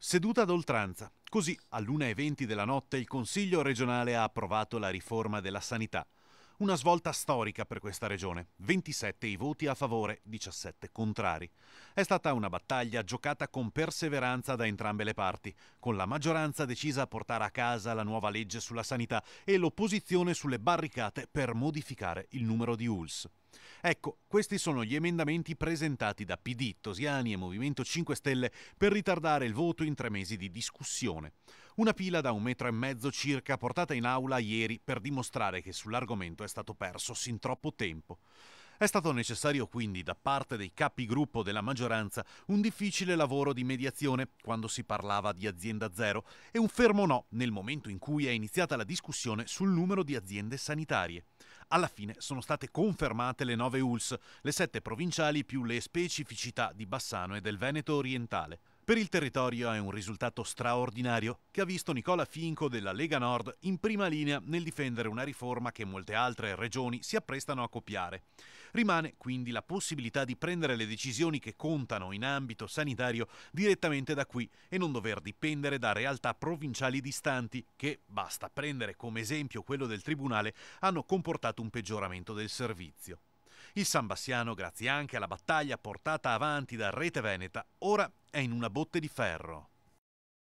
Seduta ad oltranza. Così, all'1.20 della notte, il Consiglio regionale ha approvato la riforma della sanità. Una svolta storica per questa regione. 27 i voti a favore, 17 contrari. È stata una battaglia giocata con perseveranza da entrambe le parti, con la maggioranza decisa a portare a casa la nuova legge sulla sanità e l'opposizione sulle barricate per modificare il numero di ULS. Ecco, questi sono gli emendamenti presentati da PD, Tosiani e Movimento 5 Stelle per ritardare il voto in tre mesi di discussione. Una pila da un metro e mezzo circa portata in aula ieri per dimostrare che sull'argomento è stato perso sin troppo tempo. È stato necessario quindi da parte dei capigruppo della maggioranza un difficile lavoro di mediazione quando si parlava di azienda zero e un fermo no nel momento in cui è iniziata la discussione sul numero di aziende sanitarie. Alla fine sono state confermate le nove ULS, le sette provinciali più le specificità di Bassano e del Veneto orientale. Per il territorio è un risultato straordinario che ha visto Nicola Finco della Lega Nord in prima linea nel difendere una riforma che molte altre regioni si apprestano a copiare. Rimane quindi la possibilità di prendere le decisioni che contano in ambito sanitario direttamente da qui e non dover dipendere da realtà provinciali distanti che, basta prendere come esempio quello del Tribunale, hanno comportato un peggioramento del servizio. Il San Bassiano, grazie anche alla battaglia portata avanti da Rete Veneta, ora è in una botte di ferro.